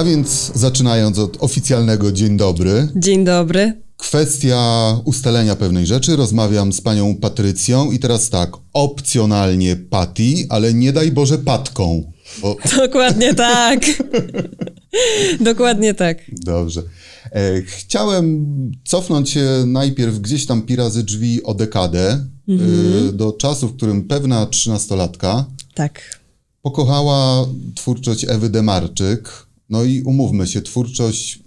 A więc zaczynając od oficjalnego dzień dobry. Dzień dobry. Kwestia ustalenia pewnej rzeczy. Rozmawiam z panią Patrycją i teraz tak, opcjonalnie Patty, ale nie daj Boże Patką. Bo... Dokładnie tak. Dokładnie tak. Dobrze. E, chciałem cofnąć się najpierw gdzieś tam pirazy drzwi o dekadę, e, mhm. do czasu, w którym pewna trzynastolatka tak. pokochała twórczość Ewy Demarczyk, no i umówmy się, twórczość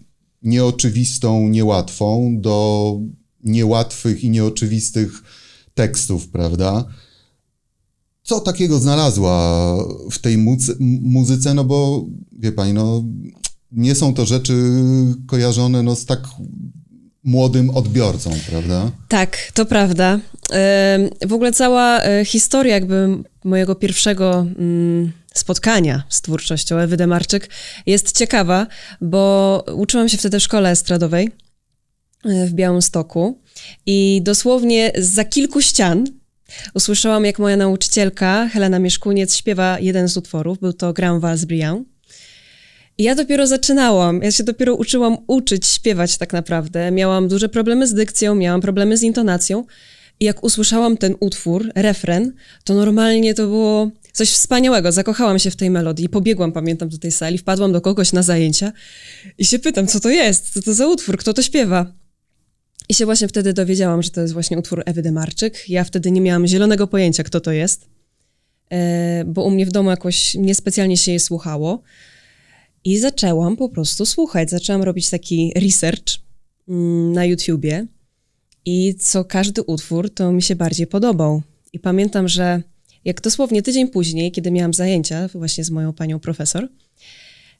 nieoczywistą, niełatwą do niełatwych i nieoczywistych tekstów, prawda? Co takiego znalazła w tej muzyce? No bo wie pani, no, nie są to rzeczy kojarzone no, z tak młodym odbiorcą, prawda? Tak, to prawda. W ogóle cała e, historia jakby mojego pierwszego. Mm, spotkania z twórczością Ewy Demarczyk jest ciekawa, bo uczyłam się wtedy w szkole estradowej e, w Białymstoku i dosłownie za kilku ścian usłyszałam, jak moja nauczycielka Helena Mieszkuniec śpiewa jeden z utworów, był to Grand Vals Briand. ja dopiero zaczynałam, ja się dopiero uczyłam uczyć śpiewać tak naprawdę. Miałam duże problemy z dykcją, miałam problemy z intonacją. I jak usłyszałam ten utwór, refren, to normalnie to było coś wspaniałego. Zakochałam się w tej melodii, pobiegłam, pamiętam, do tej sali, wpadłam do kogoś na zajęcia i się pytam, co to jest, co to za utwór, kto to śpiewa. I się właśnie wtedy dowiedziałam, że to jest właśnie utwór Ewy Demarczyk. Ja wtedy nie miałam zielonego pojęcia, kto to jest, e, bo u mnie w domu jakoś niespecjalnie się je słuchało. I zaczęłam po prostu słuchać. Zaczęłam robić taki research mm, na YouTubie i co każdy utwór, to mi się bardziej podobał. I pamiętam, że jak dosłownie tydzień później, kiedy miałam zajęcia właśnie z moją panią profesor,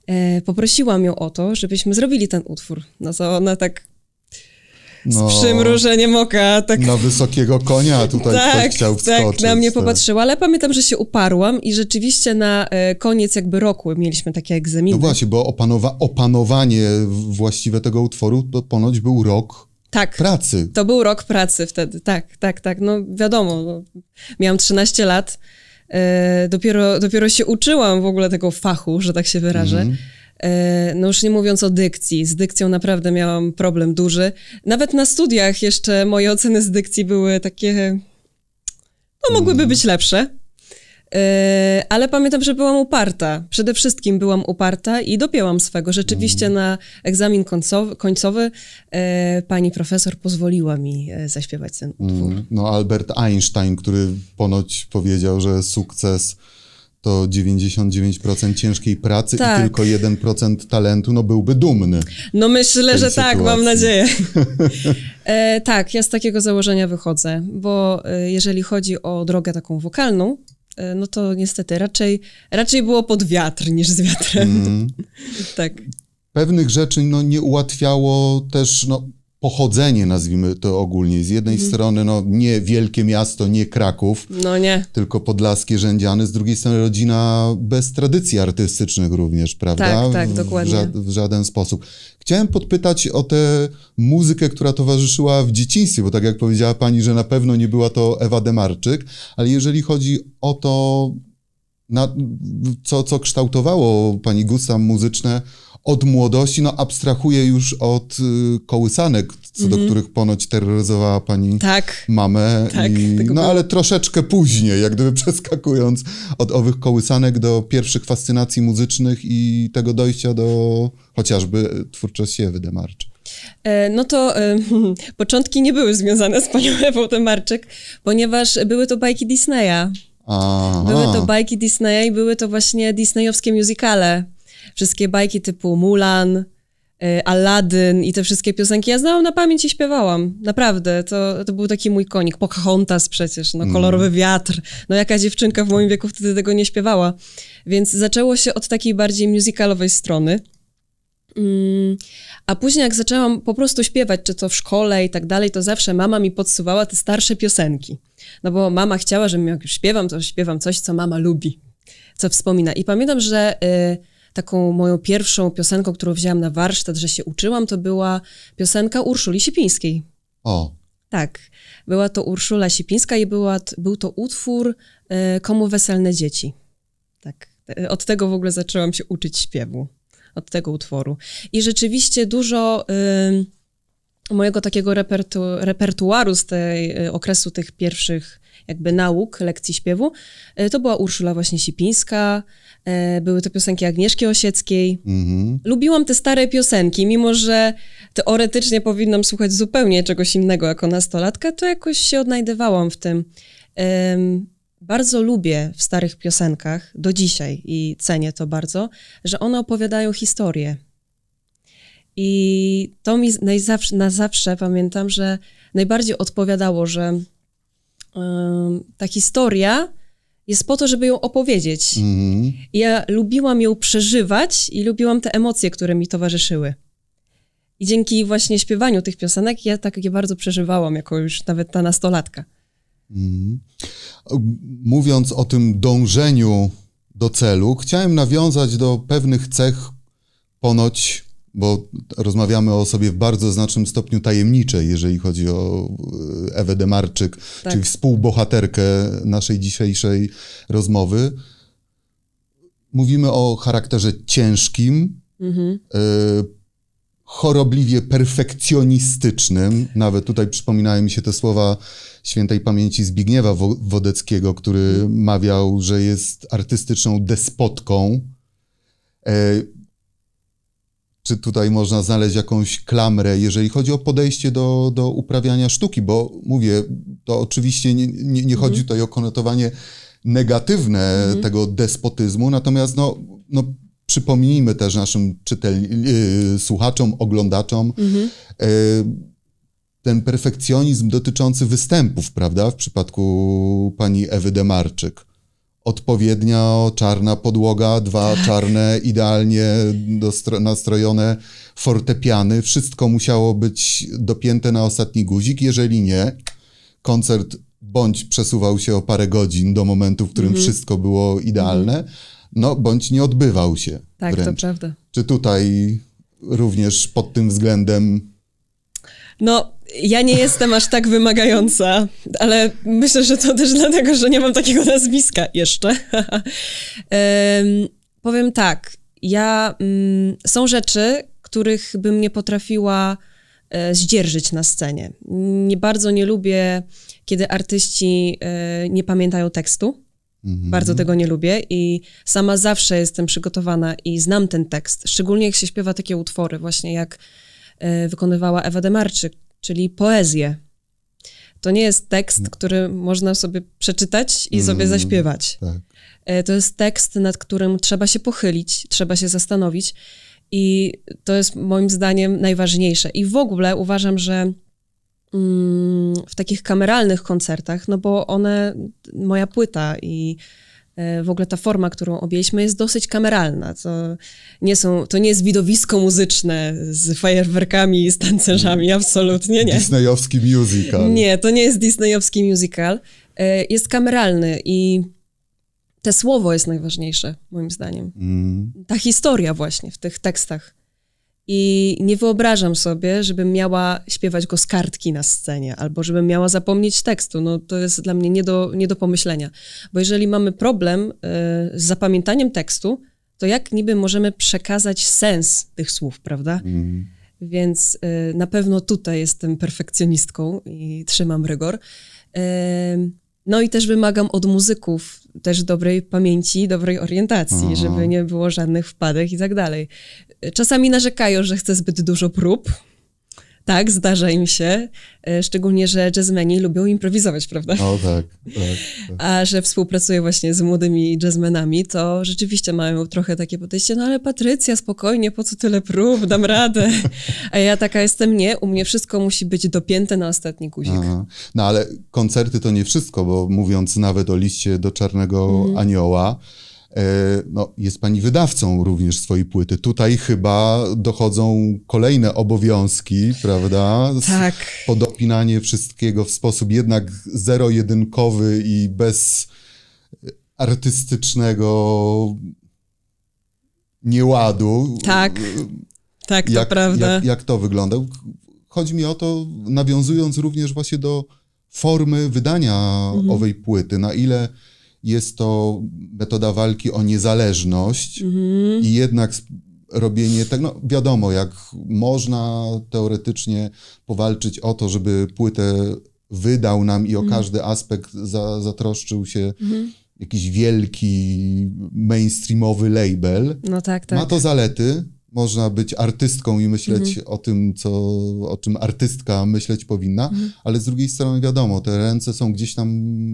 e, poprosiłam ją o to, żebyśmy zrobili ten utwór. No to ona tak no, z przymrużeniem oka. Tak. Na wysokiego konia tutaj tak, ktoś chciał wskoczyć. Tak, na mnie tak. popatrzyła, ale pamiętam, że się uparłam i rzeczywiście na e, koniec jakby roku mieliśmy takie egzaminy. No właśnie, bo opanowa- opanowanie właściwe tego utworu to ponoć był rok tak, pracy. To był rok pracy wtedy, tak, tak, tak. No wiadomo, no, miałam 13 lat, e, dopiero, dopiero się uczyłam w ogóle tego fachu, że tak się wyrażę. Mm. no już nie mówiąc o dykcji, z dykcją naprawdę miałam problem duży. Nawet na studiach jeszcze moje oceny z dykcji były takie, no mogłyby mhm. być lepsze. Yy, ale pamiętam, że byłam uparta. Przede wszystkim byłam uparta i dopięłam swego. Rzeczywiście mm. na egzamin końcowy, końcowy yy, pani profesor pozwoliła mi yy, zaśpiewać ten utwór. Mm. No Albert Einstein, który ponoć powiedział, że sukces to 99% ciężkiej pracy tak. i tylko 1% talentu, no byłby dumny. No myślę, że sytuacji. tak, mam nadzieję. e, tak, ja z takiego założenia wychodzę, bo e, jeżeli chodzi o drogę taką wokalną, E, no to niestety raczej, raczej było pod wiatr niż z wiatrem. Mm. tak. Pewnych rzeczy no, nie ułatwiało też, no, pochodzenie, nazwijmy to ogólnie. Z jednej mhm. strony no, nie wielkie miasto, nie Kraków, no nie. tylko podlaskie Rzędziany, z drugiej strony rodzina bez tradycji artystycznych również, prawda? Tak, tak, dokładnie. W, ża w żaden sposób. Chciałem podpytać o tę muzykę, która towarzyszyła w dzieciństwie, bo tak jak powiedziała pani, że na pewno nie była to Ewa Demarczyk, ale jeżeli chodzi o to, na, co, co kształtowało pani gusta muzyczne, od młodości, no abstrahuję już od y, kołysanek, co mm -hmm. do mhm. których ponoć terroryzowała pani tak. mamę. Tak, i, no ale troszeczkę później, jak gdyby przeskakując od owych kołysanek do pierwszych fascynacji muzycznych i tego dojścia do chociażby y, twórczości Ewy Demarczyk. E, no to y, początki nie były związane z panią Ewą Demarczyk, ponieważ były to bajki Disneya. Aha. Były to bajki Disneya i były to właśnie disneyowskie musicale wszystkie bajki typu Mulan, y, Aladdin i te wszystkie piosenki. Ja znałam na pamięć i śpiewałam. Naprawdę. To, to był taki mój konik. Pocahontas przecież, no mm. kolorowy mm. wiatr. No jaka dziewczynka w moim wieku wtedy tego nie śpiewała. Więc zaczęło się od takiej bardziej musicalowej strony. Mm, a później jak zaczęłam po prostu śpiewać, czy to w szkole i tak dalej, to zawsze mama mi podsuwała te starsze piosenki. No bo mama chciała, żebym jak już śpiewam, to śpiewam coś, co mama lubi, co wspomina. I pamiętam, że... Y, taką moją pierwszą piosenką, którą wzięłam na warsztat, że się uczyłam, to była piosenka Urszuli Sipińskiej. O. Tak, była to Urszula Sipińska i była, był to utwór y, Komu weselne dzieci. Tak, e, od tego w ogóle zaczęłam się uczyć śpiewu, od tego utworu. I rzeczywiście dużo... Y, mojego takiego repertu repertuaru z tej, e, okresu tych pierwszych jakby nauk lekcji śpiewu, e, to była Urszula właśnie Sipińska, e, były to piosenki Agnieszki Osieckiej. Mhm. Lubiłam te stare piosenki, mimo że teoretycznie powinnam słuchać zupełnie czegoś innego jako nastolatka, to jakoś się odnajdywałam w tym. Bardzo lubię w starych piosenkach do dzisiaj i cenię to bardzo, że one opowiadają historię. I to mi na zawsze pamiętam, że najbardziej odpowiadało, że ta historia jest po to, żeby ją opowiedzieć. Mhm. Ja lubiłam ją przeżywać i lubiłam te emocje, które mi towarzyszyły. I dzięki właśnie śpiewaniu tych piosenek ja tak je bardzo przeżywałam, jako już nawet ta nastolatka. Mhm. Mówiąc o tym dążeniu do celu, chciałem nawiązać do pewnych cech ponoć bo rozmawiamy o sobie w bardzo znacznym stopniu tajemniczej, jeżeli chodzi o e, Ewę Demarczyk, tak. czyli współbohaterkę naszej dzisiejszej rozmowy. Mówimy o charakterze ciężkim, mhm. E, chorobliwie perfekcjonistycznym. Nawet tutaj przypominają mi się te słowa świętej pamięci Zbigniewa Wodeckiego, który mhm. mawiał, że jest artystyczną despotką. E, czy tutaj można znaleźć jakąś klamrę, jeżeli chodzi o podejście do, do uprawiania sztuki, bo mówię, to oczywiście nie, nie, nie chodzi mhm. tutaj o konotowanie negatywne mhm. tego despotyzmu, natomiast no, no przypomnijmy też naszym czytel, yy, słuchaczom, oglądaczom, mhm. E, ten perfekcjonizm dotyczący występów, prawda, w przypadku pani Ewy Demarczyk odpowiednia czarna podłoga, dwa tak. czarne, idealnie nastrojone fortepiany. Wszystko musiało być dopięte na ostatni guzik. Jeżeli nie, koncert bądź przesuwał się o parę godzin do momentu, w którym mhm. wszystko było idealne, mhm. no bądź nie odbywał się. Tak, wręcz. to prawda. Czy tutaj również pod tym względem no, ja nie jestem aż tak wymagająca, ale myślę, że to też dlatego, że nie mam takiego nazwiska jeszcze. um, powiem tak, ja um, są rzeczy, których bym nie potrafiła e, zdzierżyć na scenie. Nie bardzo nie lubię, kiedy artyści e, nie pamiętają tekstu. Mhm. Bardzo tego nie lubię i sama zawsze jestem przygotowana i znam ten tekst, szczególnie jak się śpiewa takie utwory, właśnie jak e, wykonywała Ewa Demarczyk, czyli poezję. To nie jest tekst, no. który można sobie przeczytać i mm, sobie zaśpiewać. Tak. E, to jest tekst, nad którym trzeba się pochylić, trzeba się zastanowić. I to jest moim zdaniem najważniejsze. I w ogóle uważam, że mm, w takich kameralnych koncertach, no bo one, moja płyta i E, w ogóle ta forma, którą objęliśmy, jest dosyć kameralna. To nie, są, to nie jest widowisko muzyczne z fajerwerkami i z tancerzami, mm. absolutnie nie. Disneyowski musical. Nie, to nie jest disneyowski musical. E, jest kameralny i te słowo jest najważniejsze, moim zdaniem. Mm. Ta historia właśnie w tych tekstach. I nie wyobrażam sobie, żebym miała śpiewać go z kartki na scenie, albo żebym miała zapomnieć tekstu. No, to jest dla mnie nie do, nie do pomyślenia. Bo jeżeli mamy problem y, z zapamiętaniem tekstu, to jak niby możemy przekazać sens tych słów, prawda? Mm. Więc y, na pewno tutaj jestem perfekcjonistką i trzymam rygor. Y, no i też wymagam od muzyków też dobrej pamięci, dobrej orientacji, Aha. Mhm. żeby nie było żadnych wpadek i tak dalej. Czasami narzekają, że chcę zbyt dużo prób, tak, zdarza im się. E, szczególnie, że jazzmeni lubią improwizować, prawda? O tak, tak, tak. A że współpracuję właśnie z młodymi jazzmenami, to rzeczywiście mają trochę takie podejście, no ale Patrycja, spokojnie, po co tyle prób, dam radę. A ja taka jestem, nie, u mnie wszystko musi być dopięte na ostatni guzik. Aha. No ale koncerty to nie wszystko, bo mówiąc nawet o liście do Czarnego mhm. Anioła, E, no, jest pani wydawcą również swojej płyty. Tutaj chyba dochodzą kolejne obowiązki, prawda? Tak. Podopinanie wszystkiego w sposób jednak zero-jedynkowy i bez e, artystycznego nieładu. Tak, tak, jak, to prawda. Jak, jak to wygląda? Chodzi mi o to, nawiązując również właśnie do formy wydania mhm. owej płyty, na ile jest to metoda walki o niezależność mhm. i jednak robienie tak, no wiadomo, jak można teoretycznie powalczyć o to, żeby płytę wydał nam i o mhm. każdy aspekt za, zatroszczył się mhm. jakiś wielki mainstreamowy label. No tak, tak. Ma to zalety, można być artystką i myśleć mhm. o tym, co, o czym artystka myśleć powinna, mhm. ale z drugiej strony wiadomo, te ręce są gdzieś tam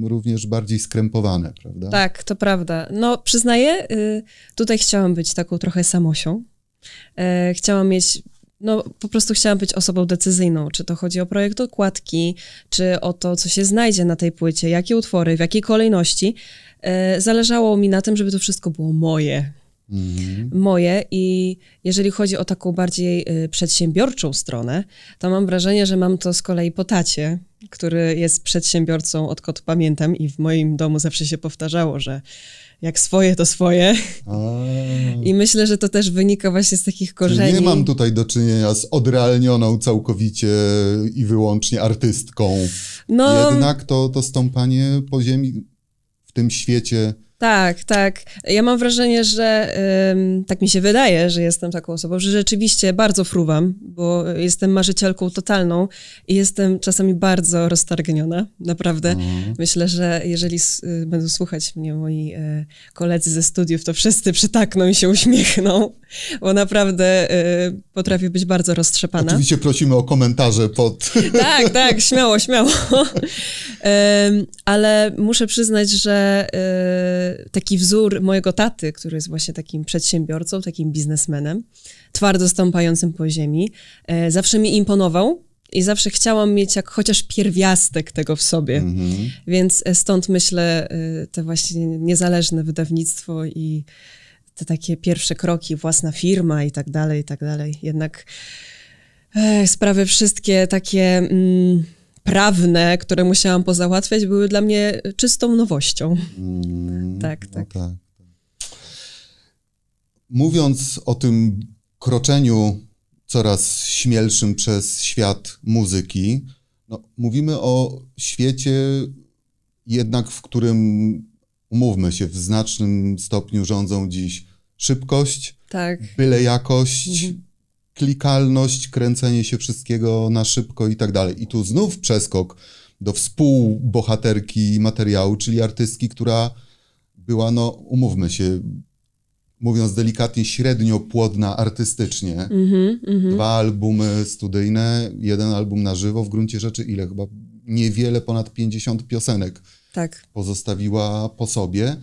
również bardziej skrępowane, prawda? Tak, to prawda. No przyznaję, y, tutaj chciałam być taką trochę samosią. Y, chciałam mieć no, po prostu chciałam być osobą decyzyjną. Czy to chodzi o projekt okładki, czy o to, co się znajdzie na tej płycie, jakie utwory, w jakiej kolejności. Y, zależało mi na tym, żeby to wszystko było moje. Mhm. moje i jeżeli chodzi o taką bardziej y, przedsiębiorczą stronę, to mam wrażenie, że mam to z kolei po tacie, który jest przedsiębiorcą odkąd pamiętam i w moim domu zawsze się powtarzało, że jak swoje, to swoje. A. I myślę, że to też wynika właśnie z takich korzeni. Czyli nie mam tutaj do czynienia z odrealnioną całkowicie i wyłącznie artystką. No, Jednak to, to stąpanie po ziemi w tym świecie tak, tak. Ja mam wrażenie, że ym, tak mi się wydaje, że jestem taką osobą, że rzeczywiście bardzo fruwam, bo jestem marzycielką totalną i jestem czasami bardzo roztargniona, naprawdę. Mm. Myślę, że jeżeli y, będą słuchać mnie moi y, koledzy ze studiów, to wszyscy przytakną i się uśmiechną, bo naprawdę y, potrafię być bardzo roztrzepana. Oczywiście prosimy o komentarze pod... Tak, tak, śmiało, śmiało. ale muszę przyznać, że e, taki wzór mojego taty, który jest właśnie takim przedsiębiorcą, takim biznesmenem, twardo stąpającym po ziemi, e, zawsze mi imponował i zawsze chciałam mieć jak chociaż pierwiastek tego w sobie. Mm -hmm. Więc e, stąd myślę e, te właśnie niezależne wydawnictwo i te takie pierwsze kroki, własna firma i tak dalej, i tak dalej. Jednak sprawy wszystkie takie... Mm, prawne, które musiałam pozałatwiać, były dla mnie czystą nowością. Mm, tak, no tak. No tak. Mówiąc o tym kroczeniu coraz śmielszym przez świat muzyki, no, mówimy o świecie jednak, w którym, umówmy się, w znacznym stopniu rządzą dziś szybkość, tak. byle jakość, mhm klikalność, kręcenie się wszystkiego na szybko i tak dalej. I tu znów przeskok do współbohaterki materiału, czyli artystki, która była, no umówmy się, mówiąc delikatnie, średnio płodna artystycznie. Mm-hmm, mm-hmm. Dwa albumy studyjne, jeden album na żywo, w gruncie rzeczy ile? Chyba niewiele ponad 50 piosenek tak. pozostawiła po sobie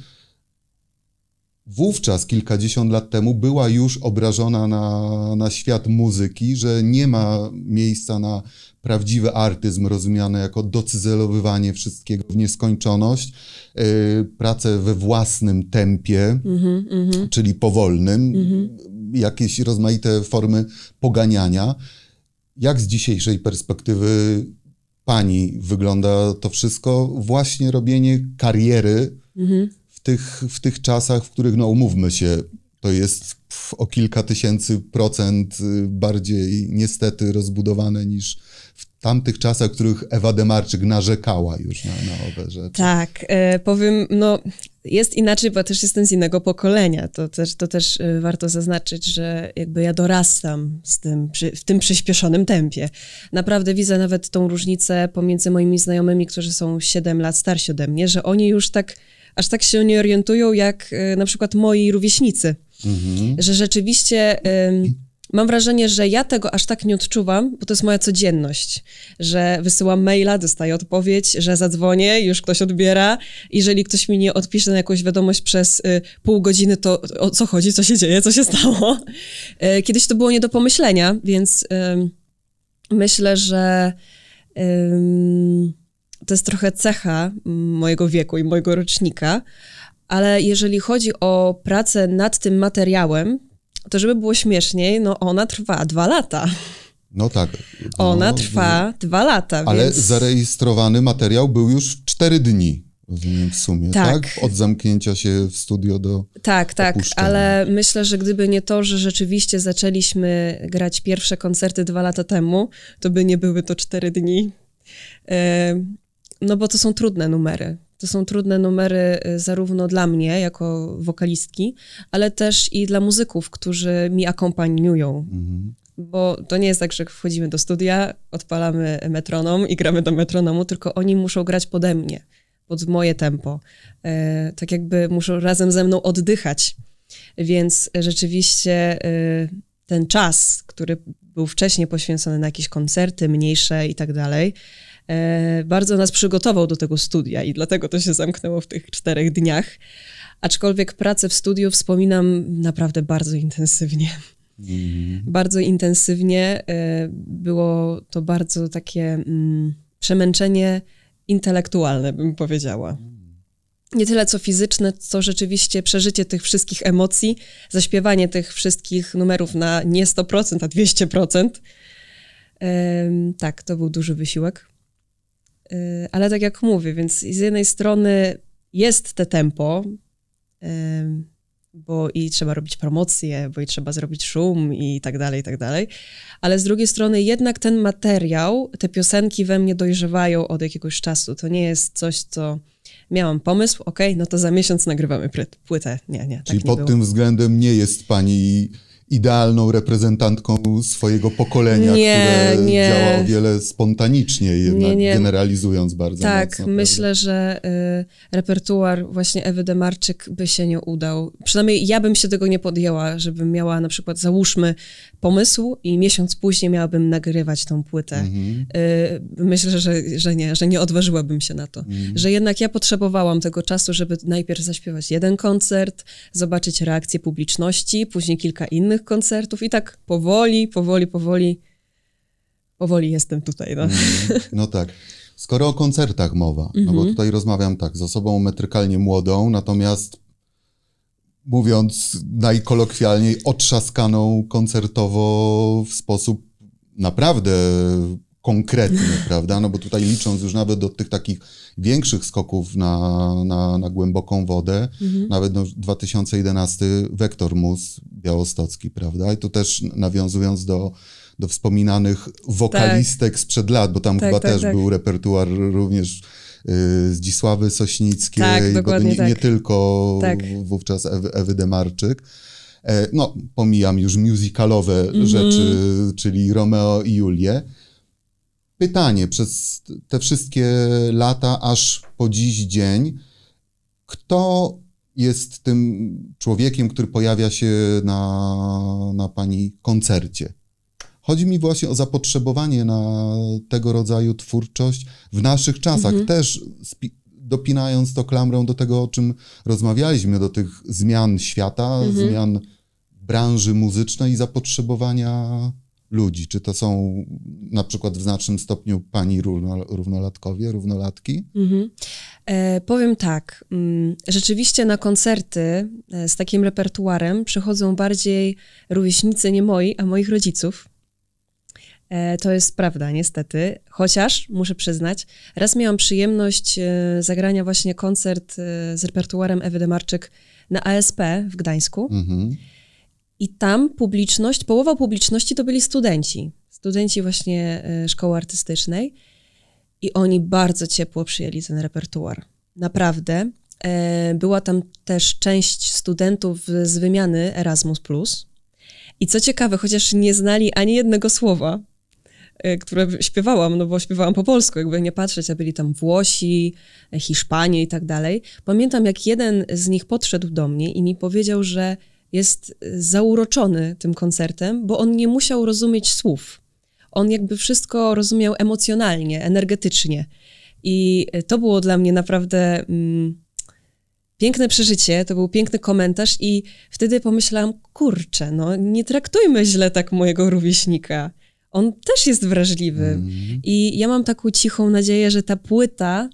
wówczas, kilkadziesiąt lat temu, była już obrażona na, na świat muzyki, że nie ma miejsca na prawdziwy artyzm, rozumiany jako docyzelowywanie wszystkiego w nieskończoność, yy, pracę we własnym tempie, mm-hmm, mm-hmm. czyli powolnym, mm-hmm. jakieś rozmaite formy poganiania. Jak z dzisiejszej perspektywy pani wygląda to wszystko? Właśnie robienie kariery mhm tych, w tych czasach, w których, no umówmy się, to jest o kilka tysięcy procent y, bardziej niestety rozbudowane niż w tamtych czasach, w których Ewa Demarczyk narzekała już na, na owe rzeczy. Tak, e, powiem, no jest inaczej, bo też jestem z innego pokolenia. To też, to też e, warto zaznaczyć, że jakby ja dorastam z tym, przy, w tym przyspieszonym tempie. Naprawdę widzę nawet tą różnicę pomiędzy moimi znajomymi, którzy są 7 lat starsi ode mnie, że oni już tak aż tak się nie orientują jak e, na przykład moi rówieśnicy. Mhm. Że rzeczywiście mam wrażenie, że ja tego aż tak nie odczuwam, bo to jest moja codzienność, że wysyłam maila, dostaję odpowiedź, że zadzwonię, już ktoś odbiera. Jeżeli ktoś mi nie odpisze na jakąś wiadomość przez y, pół godziny, to o co chodzi, co się dzieje, co się stało. E, kiedyś to było nie do pomyślenia, więc myślę, że to jest trochę cecha mojego wieku i mojego rocznika, ale jeżeli chodzi o pracę nad tym materiałem, to żeby było śmieszniej, no ona trwa dwa lata. No tak. No, ona trwa no, dwa lata. Ale więc... zarejestrowany materiał był już cztery dni. Rozumiem w sumie, tak. tak? Od zamknięcia się w studio do. Tak, tak, opuszczenia. ale myślę, że gdyby nie to, że rzeczywiście zaczęliśmy grać pierwsze koncerty dwa lata temu, to by nie były to cztery dni no bo to są trudne numery. To są trudne numery y, zarówno dla mnie jako wokalistki, ale też i dla muzyków, którzy mi akompaniują. Mhm. Bo to nie jest tak, że wchodzimy do studia, odpalamy metronom i gramy do metronomu, tylko oni muszą grać pode mnie, pod moje tempo. E, tak jakby muszą razem ze mną oddychać. Więc rzeczywiście e, ten czas, który był wcześniej poświęcony na jakieś koncerty mniejsze i tak dalej, E, bardzo nas przygotował do tego studia i dlatego to się zamknęło w tych czterech dniach. Aczkolwiek pracę w studiu wspominam naprawdę bardzo intensywnie. Mm. Bardzo intensywnie. E, było to bardzo takie mm, przemęczenie intelektualne, bym powiedziała. Nie tyle co fizyczne, co rzeczywiście przeżycie tych wszystkich emocji, zaśpiewanie tych wszystkich numerów na nie 100%, a 200%. Tak, to był duży wysiłek. Y, ale tak jak mówię, więc z jednej strony jest te tempo, y, bo i trzeba robić promocję, bo i trzeba zrobić szum i tak dalej, i tak dalej. Ale z drugiej strony jednak ten materiał, te piosenki we mnie dojrzewają od jakiegoś czasu. To nie jest coś, co miałam pomysł, ok, no to za miesiąc nagrywamy płytę. Nie, nie, tak Czyli nie pod było. tym względem nie jest pani idealną reprezentantką swojego pokolenia, nie, które nie. działa o wiele spontaniczniej, jednak nie, nie. generalizując bardzo Tak, mocno, myślę, że y, repertuar właśnie Ewy Demarczyk by się nie udał. Przynajmniej ja bym się tego nie podjęła, żebym miała na przykład, załóżmy, pomysł i miesiąc później miałabym nagrywać tą płytę. Mhm. Y, myślę, że, że nie, że nie odważyłabym się na to. Mhm. Że jednak ja potrzebowałam tego czasu, żeby najpierw zaśpiewać jeden koncert, zobaczyć reakcję publiczności, później kilka innych koncertów i tak powoli, powoli, powoli, powoli jestem tutaj. No, mhm. no tak. Skoro o koncertach mowa, no bo mhm. tutaj rozmawiam tak, z osobą metrykalnie młodą, natomiast mówiąc najkolokwialniej, otrzaskaną koncertowo w sposób naprawdę konkretny, prawda? No bo tutaj licząc już nawet do tych takich większych skoków na, na, na głęboką wodę, mhm. nawet no, 2011 Vector Mus, Białostocki, prawda? I tu też nawiązując do, do wspominanych wokalistek tak. sprzed lat, bo tam tak, chyba tak, też tak. był repertuar również y, Zdzisławy Sośnickiej, tak, nie, nie, tak. tylko tak. wówczas Ewy, Ewy Demarczyk. E, no, pomijam już musicalowe mhm. rzeczy, czyli Romeo i Julię pytanie przez te wszystkie lata aż po dziś dzień, kto jest tym człowiekiem, który pojawia się na, na pani koncercie. Chodzi mi właśnie o zapotrzebowanie na tego rodzaju twórczość w naszych czasach. Mhm. Też dopinając to klamrą do tego, o czym rozmawialiśmy, do tych zmian świata, mhm. zmian branży muzycznej i zapotrzebowania ludzi. Czy to są na przykład w znacznym stopniu pani równolatkowie, równolatki? Mhm. E, powiem tak. Mm, rzeczywiście na koncerty e, z takim repertuarem przychodzą bardziej rówieśnicy nie moi, a moich rodziców. E, to jest prawda, niestety. Chociaż, muszę przyznać, raz miałam przyjemność e, zagrania właśnie koncert e, z repertuarem Ewy Demarczyk na ASP w Gdańsku. Mhm. I tam publiczność, połowa publiczności to byli studenci. Studenci właśnie e, szkoły artystycznej. I oni bardzo ciepło przyjęli ten repertuar. Naprawdę. E, była tam też część studentów z wymiany Erasmus. I co ciekawe, chociaż nie znali ani jednego słowa, e, które śpiewałam, no bo śpiewałam po polsku, jakby nie patrzeć, a byli tam Włosi, Hiszpanie i tak dalej. Pamiętam, jak jeden z nich podszedł do mnie i mi powiedział, że jest y, zauroczony tym koncertem, bo on nie musiał rozumieć słów. On jakby wszystko rozumiał emocjonalnie, energetycznie. I y, to było dla mnie naprawdę mm, piękne przeżycie, to był piękny komentarz, i wtedy pomyślałam: kurczę, no nie traktujmy źle tak mojego rówieśnika. On też jest wrażliwy. Mm. I ja mam taką cichą nadzieję, że ta płyta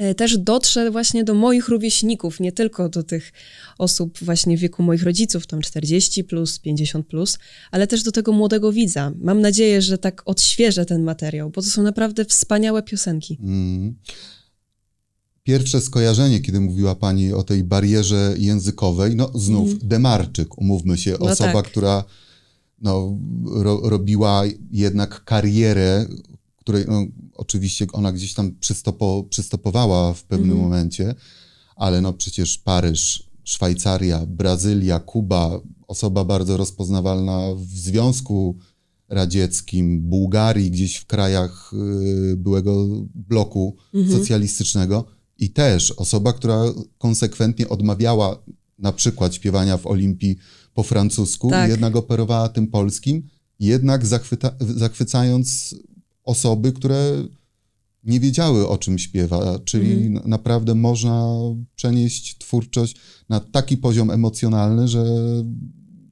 E, też dotrze właśnie do moich rówieśników, nie tylko do tych osób właśnie w wieku moich rodziców, tam 40 plus, 50 plus, ale też do tego młodego widza. Mam nadzieję, że tak odświeżę ten materiał, bo to są naprawdę wspaniałe piosenki. Mm. Pierwsze skojarzenie, kiedy mówiła Pani o tej barierze językowej, no znów mm. Demarczyk, umówmy się, no osoba, tak. która no, ro, robiła jednak karierę, której no, oczywiście ona gdzieś tam przystopo, przystopowała w pewnym mhm. momencie, ale no przecież Paryż, Szwajcaria, Brazylia, Kuba, osoba bardzo rozpoznawalna w Związku Radzieckim, Bułgarii, gdzieś w krajach y, byłego bloku mhm. socjalistycznego. I też osoba, która konsekwentnie odmawiała na przykład śpiewania w Olimpii po francusku, tak. jednak operowała tym polskim, jednak zachwyta, zachwycając osoby, które nie wiedziały o czym śpiewa, czyli mhm. naprawdę można przenieść twórczość na taki poziom emocjonalny, że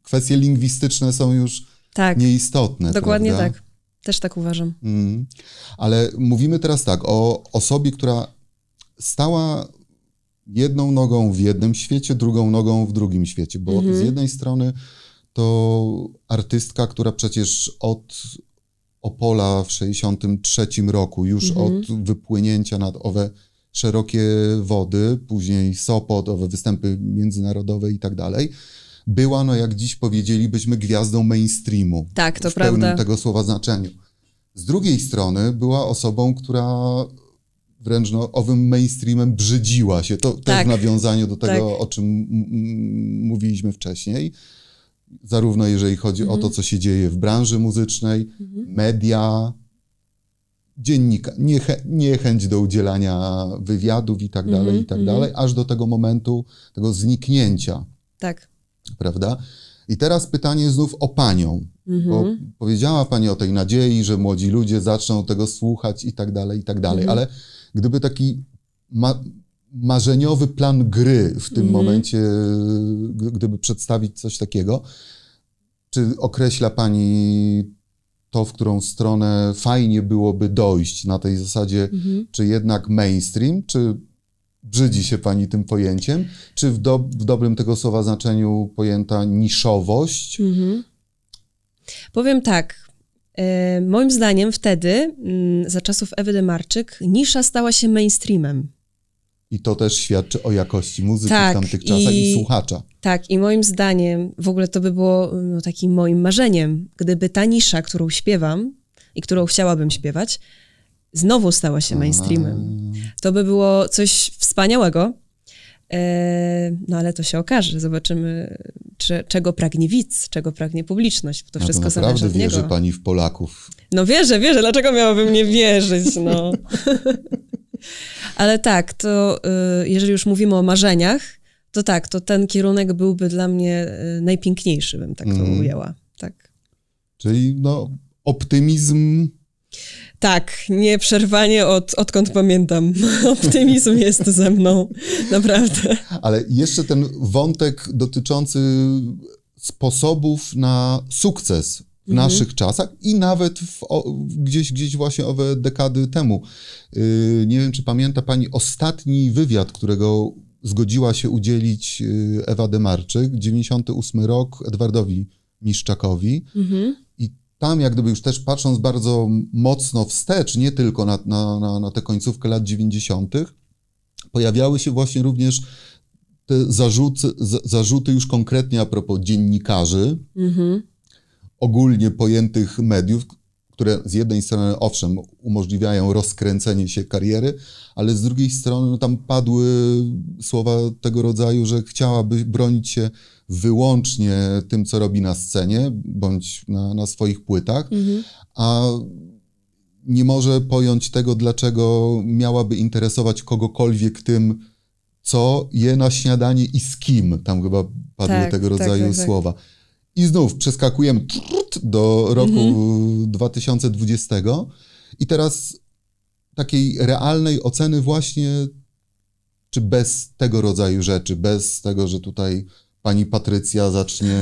kwestie lingwistyczne są już tak. nieistotne. Dokładnie prawda? tak. Też tak uważam. Mm. Ale mówimy teraz tak o osobie, która stała jedną nogą w jednym świecie, drugą nogą w drugim świecie, bo mhm. z jednej strony to artystka, która przecież od Opola w 1963 roku, już mhm. od wypłynięcia nad owe szerokie wody, później Sopot, owe występy międzynarodowe i tak dalej, była, no jak dziś powiedzielibyśmy, gwiazdą mainstreamu. Tak, to w prawda. W pełnym tego słowa znaczeniu. Z drugiej strony była osobą, która wręcz no, owym mainstreamem brzydziła się. To tak. też w nawiązaniu do tego, tak. o czym mówiliśmy wcześniej zarówno jeżeli chodzi mhm. o to, mhm. co się dzieje w branży muzycznej, mhm. media, dziennika, niechęć do udzielania wywiadów i tak mhm, dalej, i tak mhm. dalej, aż do tego momentu tego zniknięcia. Tak. Prawda? I teraz pytanie znów o panią, mhm. bo powiedziała pani o tej nadziei, że młodzi ludzie zaczną tego słuchać i tak dalej, i tak dalej, ale gdyby taki ma marzeniowy plan gry w tym mm. momencie, gdyby przedstawić coś takiego. Czy określa Pani to, w którą stronę fajnie byłoby dojść na tej zasadzie, mm. czy jednak mainstream, czy brzydzi się Pani tym pojęciem, czy w, do, w dobrym tego słowa znaczeniu pojęta niszowość? Mm. Powiem tak. E, moim zdaniem wtedy, mm, za czasów Ewy Demarczyk, nisza stała się mainstreamem. I to też świadczy o jakości muzyki tak, w tamtych czasach i, i, słuchacza. Tak, i moim zdaniem w ogóle to by było no, takim moim marzeniem, gdyby ta nisza, którą śpiewam i którą chciałabym śpiewać, znowu stała się mainstreamem. Mm. To by było coś wspaniałego. E, no ale to się okaże. Zobaczymy, czy, czego pragnie widz, czego pragnie publiczność. To wszystko no to naprawdę zależy od wierzy pani w Polaków. No wierzę, wierzę. Dlaczego miałabym nie wierzyć? No. Ale tak, to y, jeżeli już mówimy o marzeniach, to tak, to ten kierunek byłby dla mnie y, najpiękniejszy, bym tak to mm. ujęła. Tak. Czyli no, optymizm. Tak, nieprzerwanie od, odkąd pamiętam. Optymizm jest ze mną, naprawdę. Ale jeszcze ten wątek dotyczący sposobów na sukces w mhm. naszych czasach i nawet w, o, gdzieś, gdzieś właśnie owe dekady temu. Yy, nie wiem, czy pamięta pani ostatni wywiad, którego zgodziła się udzielić yy, Ewa Demarczyk, 98 rok, Edwardowi Miszczakowi. Mhm. I tam, jak gdyby już też patrząc bardzo mocno wstecz, nie tylko na, na, na, na tę końcówkę lat 90., pojawiały się właśnie również te zarzuty, zarzuty już konkretnie a propos dziennikarzy. Mhm ogólnie pojętych mediów, które z jednej strony, owszem, umożliwiają rozkręcenie się kariery, ale z drugiej strony no, tam padły słowa tego rodzaju, że chciałaby bronić się wyłącznie tym, co robi na scenie bądź na, na swoich płytach, mhm. a nie może pojąć tego, dlaczego miałaby interesować kogokolwiek tym, co je na śniadanie i z kim. Tam chyba padły tak, tego tak, rodzaju tak, tak, słowa. I znów przeskakujemy do roku mhm. 2020 i teraz takiej realnej oceny właśnie, czy bez tego rodzaju rzeczy, bez tego, że tutaj pani Patrycja zacznie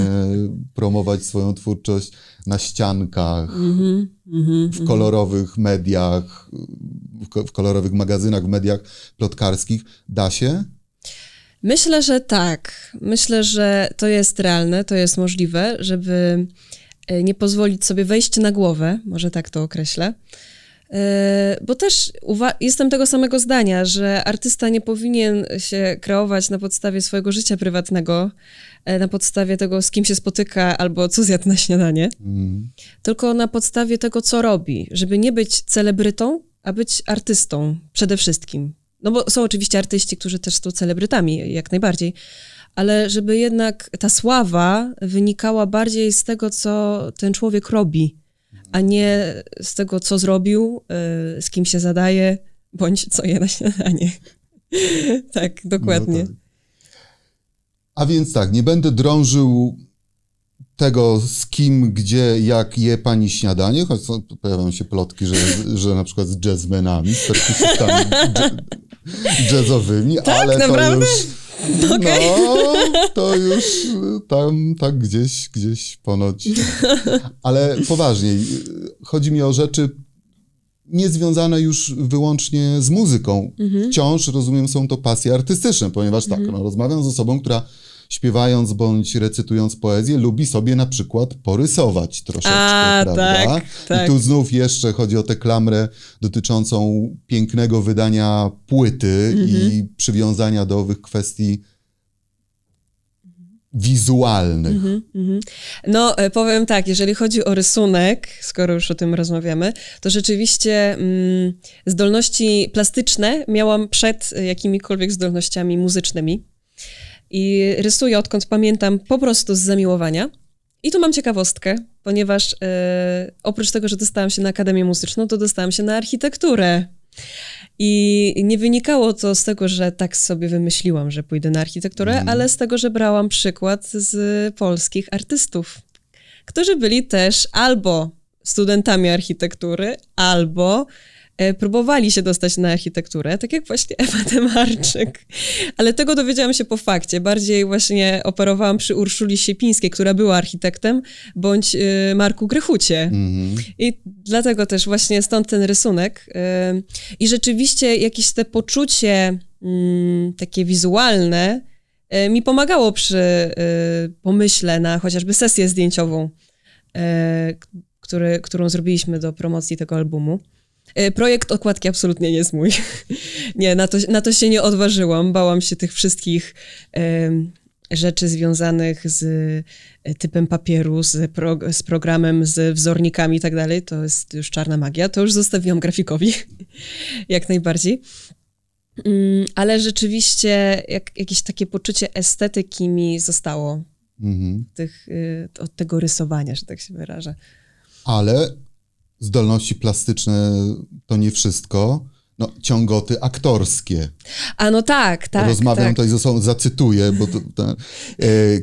promować swoją twórczość na ściankach, mhm, mhm, w mhm. kolorowych mediach, w kolorowych magazynach, w mediach plotkarskich, da się? Myślę, że tak. Myślę, że to jest realne, to jest możliwe, żeby e, nie pozwolić sobie wejść na głowę, może tak to określę. E, bo też jestem tego samego zdania, że artysta nie powinien się kreować na podstawie swojego życia prywatnego, e, na podstawie tego, z kim się spotyka albo co zjadł na śniadanie, mm. tylko na podstawie tego, co robi, żeby nie być celebrytą, a być artystą przede wszystkim. No bo są oczywiście artyści, którzy też są celebrytami, jak najbardziej, ale żeby jednak ta sława wynikała bardziej z tego, co ten człowiek robi, a nie z tego, co zrobił, y, z kim się zadaje, bądź co je na śniadanie. tak, dokładnie. No tak. A więc tak, nie będę drążył tego, z kim, gdzie, jak je pani śniadanie, choć są, pojawiają się plotki, że, że na przykład z jazzmenami, z perkusistami jazzowymi, tak, ale naprawdę? to już... Okay. No, to już tam, tak gdzieś, gdzieś ponoć. Ale poważniej, chodzi mi o rzeczy niezwiązane już wyłącznie z muzyką. Mhm. Wciąż, rozumiem, są to pasje artystyczne, ponieważ tak, mhm. tak, no, rozmawiam z osobą, która śpiewając bądź recytując poezję, lubi sobie na przykład porysować troszeczkę, A, prawda? Tak, tak. I tu znów jeszcze chodzi o tę klamrę dotyczącą pięknego wydania płyty mhm. i przywiązania do owych kwestii wizualnych. Mhm, mhm. No, e, powiem tak, jeżeli chodzi o rysunek, skoro już o tym rozmawiamy, to rzeczywiście mm, zdolności plastyczne miałam przed jakimikolwiek zdolnościami muzycznymi. I rysuję odkąd pamiętam po prostu z zamiłowania. I tu mam ciekawostkę, ponieważ e, oprócz tego, że dostałam się na Akademię Muzyczną, to dostałam się na architekturę. I nie wynikało to z tego, że tak sobie wymyśliłam, że pójdę na architekturę, mm. ale z tego, że brałam przykład z polskich artystów, którzy byli też albo studentami architektury, albo E, próbowali się dostać na architekturę, tak jak właśnie Ewa Demarczyk. Ale tego dowiedziałam się po fakcie. Bardziej właśnie operowałam przy Urszuli Siepińskiej, która była architektem, bądź y, Marku Grychucie. Mhm. I dlatego też właśnie stąd ten rysunek. Y, I rzeczywiście jakieś te poczucie mm, takie wizualne y, mi pomagało przy pomyśle na chociażby sesję zdjęciową, który, którą zrobiliśmy do promocji tego albumu. E, projekt okładki absolutnie nie jest mój. Nie, na to, na to się nie odważyłam. Bałam się tych wszystkich rzeczy związanych z e, typem papieru, z, pro, z programem, z wzornikami i tak dalej. To jest już czarna magia. To już zostawiłam grafikowi, jak najbardziej. Mm, ale rzeczywiście jak, jakieś takie poczucie estetyki mi zostało mhm. tych, e, od tego rysowania, że tak się wyrażę. Ale zdolności plastyczne to nie wszystko. No, ciągoty aktorskie. A no tak, tak. Rozmawiam tak. tutaj ze sobą, zacytuję, bo to, to, e,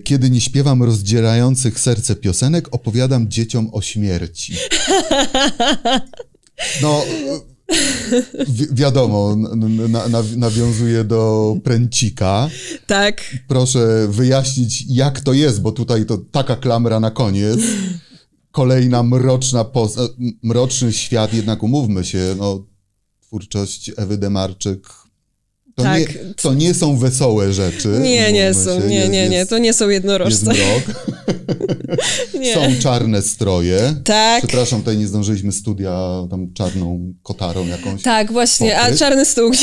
kiedy nie śpiewam rozdzierających serce piosenek, opowiadam dzieciom o śmierci. No, wi wiadomo, na, na, nawiązuje do pręcika. Tak. Proszę wyjaśnić, jak to jest, bo tutaj to taka klamra na koniec kolejna mroczna poza, e, mroczny świat, jednak umówmy się, no, twórczość Ewy Demarczyk. To, tak. nie, to nie są wesołe rzeczy. Nie, nie są, się. nie, jest, nie, nie, to nie są jednorożce. są czarne stroje. Tak. Przepraszam, tutaj nie zdążyliśmy studia tam czarną kotarą jakąś. Tak, właśnie, pokryć. a czarny stół.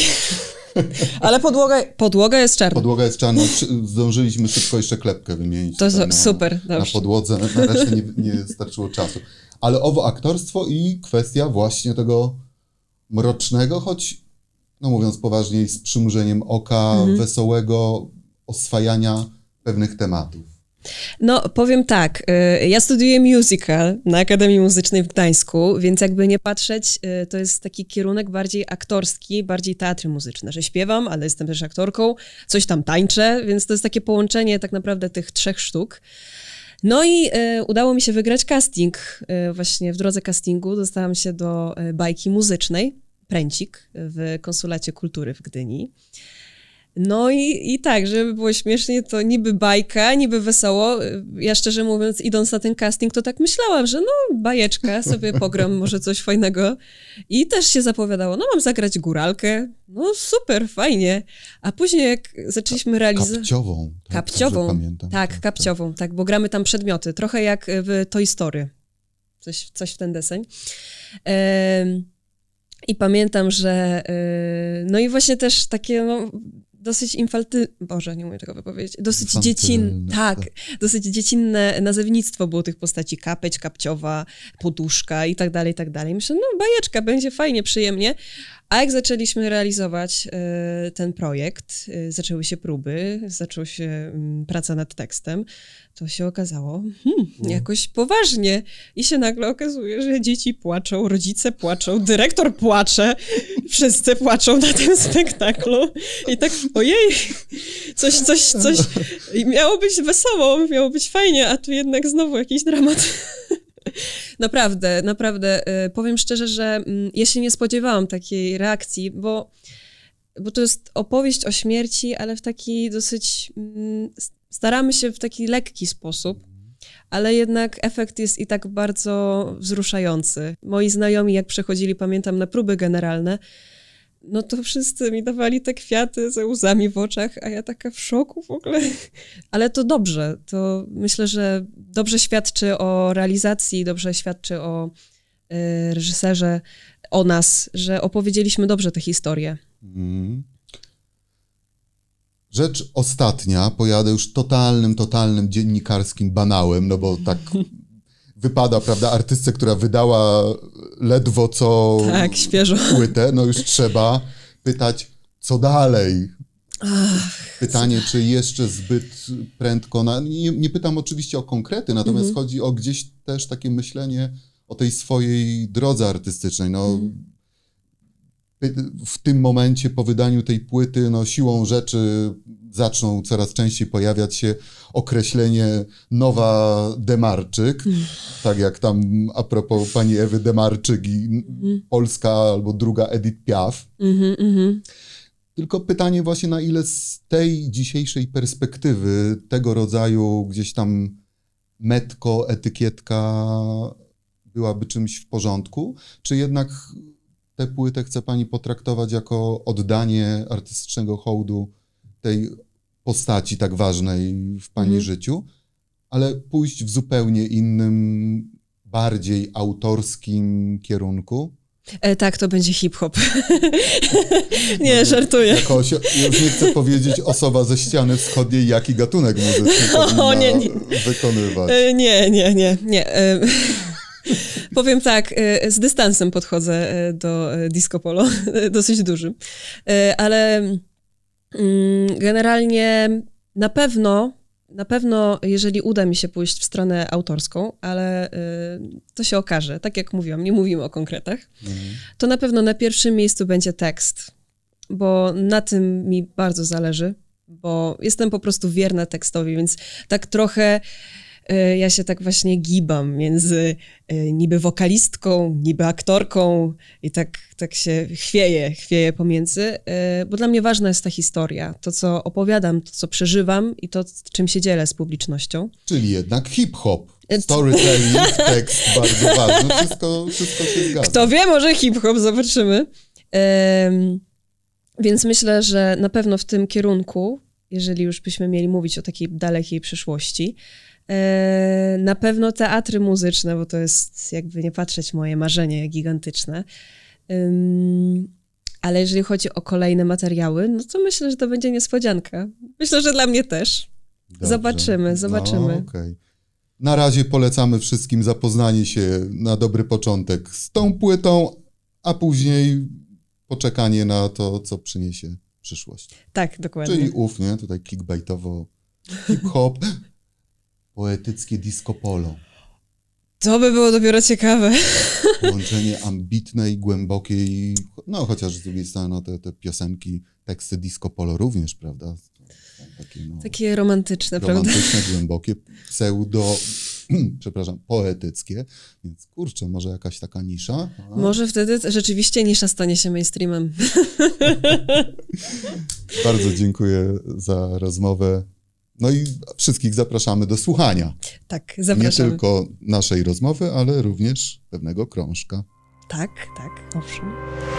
Ale podłoga, podłoga jest czarna. Podłoga jest czarna. Zdążyliśmy szybko jeszcze klepkę wymienić. To na, super, dobrze. Na podłodze, na razie nie, nie starczyło czasu. Ale owo aktorstwo i kwestia właśnie tego mrocznego, choć, no mówiąc poważniej, z przymrużeniem oka, mhm. wesołego oswajania pewnych tematów. No, powiem tak. Y, ja studiuję musical na Akademii Muzycznej w Gdańsku, więc jakby nie patrzeć, y, to jest taki kierunek bardziej aktorski, bardziej teatry muzyczne, że śpiewam, ale jestem też aktorką, coś tam tańczę, więc to jest takie połączenie tak naprawdę tych trzech sztuk. No i y, udało mi się wygrać casting. właśnie w drodze castingu dostałam się do bajki muzycznej Pręcik w Konsulacie Kultury w Gdyni. No i, i tak, żeby było śmiesznie, to niby bajka, niby wesoło. Ja szczerze mówiąc, idąc na ten casting, to tak myślałam, że no bajeczka, sobie pogram może coś fajnego. I też się zapowiadało, no mam zagrać góralkę, no super, fajnie. A później jak zaczęliśmy realizować... Kapciową. Tak, kapciową, pamiętam, tak, tak, tak, kapciową, tak, bo gramy tam przedmioty, trochę jak w Toy Story. Coś, coś w ten deseń. Ehm, I pamiętam, że... Yy, no i właśnie też takie... No, dosyć infalty, Boże, nie umiem tego wypowiedzieć. Dosyć dziecinne, no, tak, tak, dosyć dziecinne nazewnictwo było tych postaci. Kapeć, kapciowa, poduszka i tak dalej, i tak dalej. Myślę, no bajeczka, będzie fajnie, przyjemnie, a jak zaczęliśmy realizować y, ten projekt, y, zaczęły się próby, zaczęła się mm, praca nad tekstem, to się okazało hmm, no. jakoś poważnie. I się nagle okazuje, że dzieci płaczą, rodzice płaczą, dyrektor płacze, wszyscy płaczą na tym spektaklu. I tak, ojej, coś, coś, coś. I miało być wesoło, miało być fajnie, a tu jednak znowu jakiś dramat. Naprawdę, naprawdę. Y, powiem szczerze, że mm, ja się nie spodziewałam takiej reakcji, bo, bo to jest opowieść o śmierci, ale w taki dosyć. Mm, staramy się w taki lekki sposób, ale jednak efekt jest i tak bardzo wzruszający. Moi znajomi, jak przechodzili, pamiętam, na próby generalne, no to wszyscy mi dawali te kwiaty ze łzami w oczach, a ja taka w szoku w ogóle. Ale to dobrze, to myślę, że dobrze świadczy o realizacji, dobrze świadczy o y, reżyserze, o nas, że opowiedzieliśmy dobrze tę historię. Mm. Rzecz ostatnia, pojadę już totalnym, totalnym dziennikarskim banałem, no bo tak wypada, prawda, artystce, która wydała ledwo co tak, świeżo. płytę, no już trzeba pytać, co dalej? Ach, Pytanie, czy jeszcze zbyt prędko, na... nie, nie, pytam oczywiście o konkrety, natomiast mhm. chodzi o gdzieś też takie myślenie o tej swojej drodze artystycznej. No, mhm w tym momencie po wydaniu tej płyty, no siłą rzeczy zaczną coraz częściej pojawiać się określenie nowa Demarczyk, mm. tak jak tam a propos pani Ewy Demarczyk i mm. Polska albo druga Edith Piaf. Mm-hmm, mm-hmm. Tylko pytanie właśnie na ile z tej dzisiejszej perspektywy tego rodzaju gdzieś tam metko, etykietka byłaby czymś w porządku, czy jednak tę płytę chce pani potraktować jako oddanie artystycznego hołdu tej postaci tak ważnej w pani mm. życiu, ale pójść w zupełnie innym, bardziej autorskim kierunku? E, tak, to będzie hip-hop. nie, no, żartuję. Jako już nie chcę powiedzieć osoba ze ściany wschodniej, jaki gatunek muzyczny o, nie, nie. wykonywać. E, nie, nie, nie, nie. E, Powiem tak, e, z dystansem podchodzę e, do e, disco polo, dosyć dużym, ale mm, generalnie na pewno, na pewno, jeżeli uda mi się pójść w stronę autorską, ale to się okaże, tak jak mówiłam, nie mówimy o konkretach, mhm. to na pewno na pierwszym miejscu będzie tekst, bo na tym mi bardzo zależy, bo jestem po prostu wierna tekstowi, więc tak trochę E, ja się tak właśnie gibam między e, niby wokalistką, niby aktorką i tak, tak się chwieję, chwieję pomiędzy, e, bo dla mnie ważna jest ta historia, to co opowiadam, to co przeżywam i to czym się dzielę z publicznością. Czyli jednak hip-hop. Storytelling, tekst bardzo ważny, wszystko, wszystko się zgadza. Kto wie, może hip-hop, zobaczymy. Um, więc myślę, że na pewno w tym kierunku, jeżeli już byśmy mieli mówić o takiej dalekiej przyszłości, E, na pewno teatry muzyczne, bo to jest jakby nie patrzeć moje marzenie gigantyczne. Ale jeżeli chodzi o kolejne materiały, no to myślę, że to będzie niespodzianka. Myślę, że dla mnie też. Dobrze. Zobaczymy, no, zobaczymy. No, okay. Na razie polecamy wszystkim zapoznanie się na dobry początek z tą płytą, a później poczekanie na to, co przyniesie przyszłość. Tak, dokładnie. Czyli ufnie, tutaj clickbaitowo hip-hop poetyckie disco polo. To by było dopiero ciekawe. Połączenie ambitnej, głębokiej, no chociaż z drugiej strony no, te, te piosenki, teksty disco polo również, prawda? Takie, no, Takie romantyczne, romantyczne, prawda? Romantyczne, głębokie, pseudo, przepraszam, poetyckie. Więc kurczę, może jakaś taka nisza? A... Może wtedy rzeczywiście nisza stanie się mainstreamem. Bardzo dziękuję za rozmowę. No i wszystkich zapraszamy do słuchania. Tak, zapraszamy. Nie tylko naszej rozmowy, ale również pewnego krążka. Tak, tak, owszem.